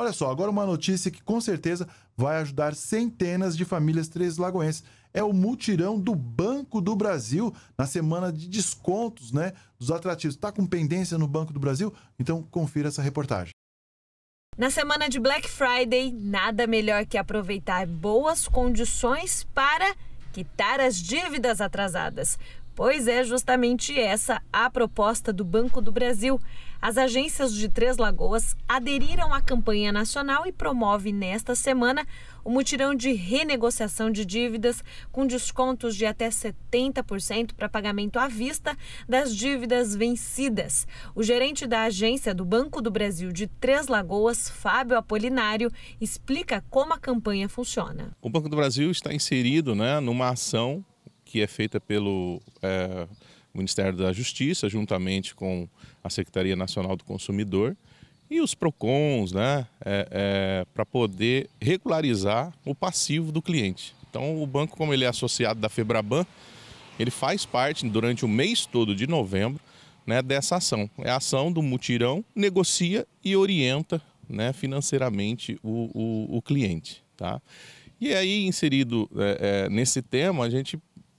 Olha só, agora uma notícia que com certeza vai ajudar centenas de famílias três lagoenses. É o mutirão do Banco do Brasil na semana de descontos, né, dos atrativos. Está com pendência no Banco do Brasil? Então confira essa reportagem. Na semana de Black Friday, nada melhor que aproveitar boas condições para quitar as dívidas atrasadas. Pois é, justamente essa a proposta do Banco do Brasil. As agências de Três Lagoas aderiram à campanha nacional e promove nesta semana o mutirão de renegociação de dívidas com descontos de até 70% para pagamento à vista das dívidas vencidas. O gerente da agência do Banco do Brasil de Três Lagoas, Fábio Apolinário, explica como a campanha funciona. O Banco do Brasil está inserido né, numa ação que é feita pelo é, Ministério da Justiça, juntamente com a Secretaria Nacional do Consumidor e os PROCONs, né, é, é, para poder regularizar o passivo do cliente. Então, o banco, como ele é associado da Febraban, ele faz parte durante o mês todo de novembro né, dessa ação. É a ação do mutirão, negocia e orienta né, financeiramente o, o, o cliente. Tá? E aí, inserido é, é nesse tema, a gente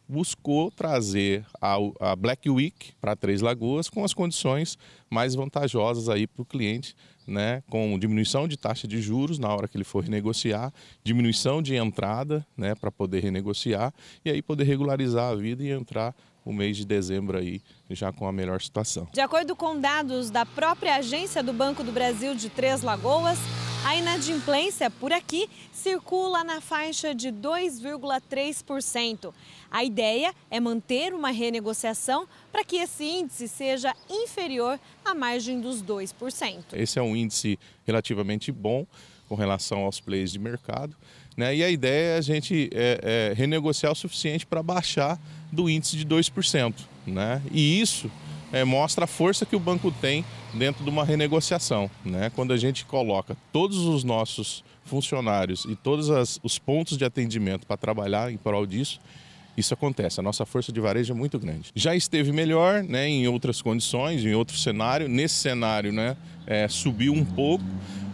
buscou trazer a, a Black Week para Três Lagoas com as condições mais vantajosas aí para o cliente, né, com diminuição de taxa de juros na hora que ele for renegociar, diminuição de entrada, né, para poder renegociar e aí poder regularizar a vida e entrar o mês de dezembro aí já com a melhor situação. De acordo com dados da própria agência do Banco do Brasil de Três Lagoas, a inadimplência por aqui circula na faixa de 2,3%. A ideia é manter uma renegociação para que esse índice seja inferior à margem dos 2%. Esse é um índice relativamente bom com relação aos plays de mercado. Né? E a ideia é a gente é, é, renegociar o suficiente para baixar do índice de 2%. Né? E isso é, mostra a força que o banco tem dentro de uma renegociação. Né? Quando a gente coloca todos os nossos funcionários e todos as, os pontos de atendimento para trabalhar em prol disso, isso acontece. A nossa força de varejo é muito grande. Já esteve melhor né, em outras condições, em outro cenário. Nesse cenário né, é, subiu um pouco,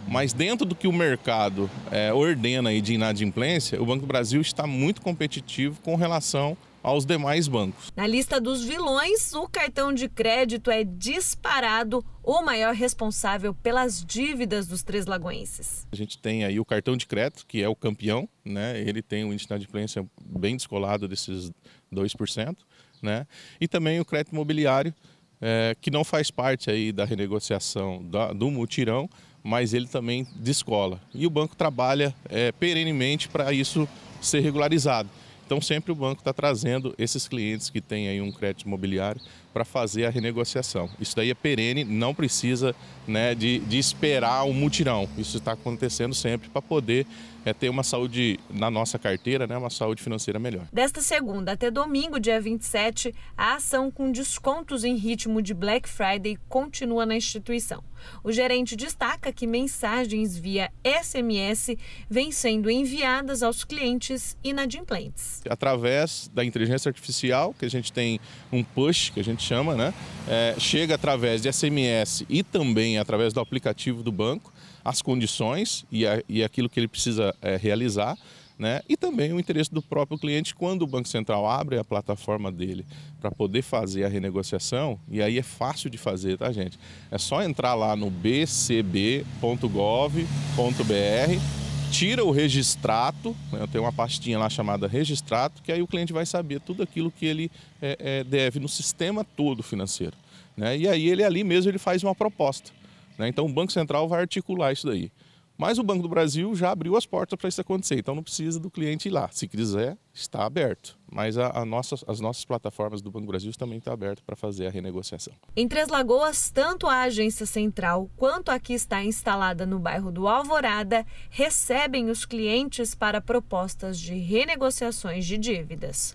mas dentro do que o mercado é, ordena aí de inadimplência, o Banco do Brasil está muito competitivo com relação aos demais bancos. Na lista dos vilões, o cartão de crédito é disparado o maior responsável pelas dívidas dos Três Lagoenses. A gente tem aí o cartão de crédito, que é o campeão, né? Ele tem um índice de inadimplência bem descolado desses 2%, né? E também o crédito imobiliário, é, que não faz parte aí da renegociação da, do mutirão, mas ele também descola. E o banco trabalha é, perenemente para isso ser regularizado. Então sempre o banco está trazendo esses clientes que têm aí um crédito imobiliário para fazer a renegociação. Isso daí é perene, não precisa né, de, de esperar um mutirão. Isso está acontecendo sempre para poder é, ter uma saúde na nossa carteira, né, uma saúde financeira melhor. Desta segunda até domingo, dia 27, a ação com descontos em ritmo de Black Friday continua na instituição. O gerente destaca que mensagens via SMS vêm sendo enviadas aos clientes inadimplentes. Através da inteligência artificial, que a gente tem um push, que a gente chama, né? É, chega através de SMS e também através do aplicativo do banco as condições e, a, e aquilo que ele precisa é, realizar. Né? E também o interesse do próprio cliente quando o Banco Central abre a plataforma dele para poder fazer a renegociação, e aí é fácil de fazer, tá, gente? É só entrar lá no bcb.gov.br tira o registrato, né, tem uma pastinha lá chamada registrato, que aí o cliente vai saber tudo aquilo que ele é, é, deve no sistema todo financeiro. Né, e aí ele ali mesmo ele faz uma proposta. Né, então o Banco Central vai articular isso daí. Mas o Banco do Brasil já abriu as portas para isso acontecer, então não precisa do cliente ir lá. Se quiser, está aberto. Mas a, a nossa, as nossas plataformas do Banco do Brasil também estão tá abertas para fazer a renegociação. Em Três Lagoas, tanto a agência central quanto a que está instalada no bairro do Alvorada recebem os clientes para propostas de renegociações de dívidas.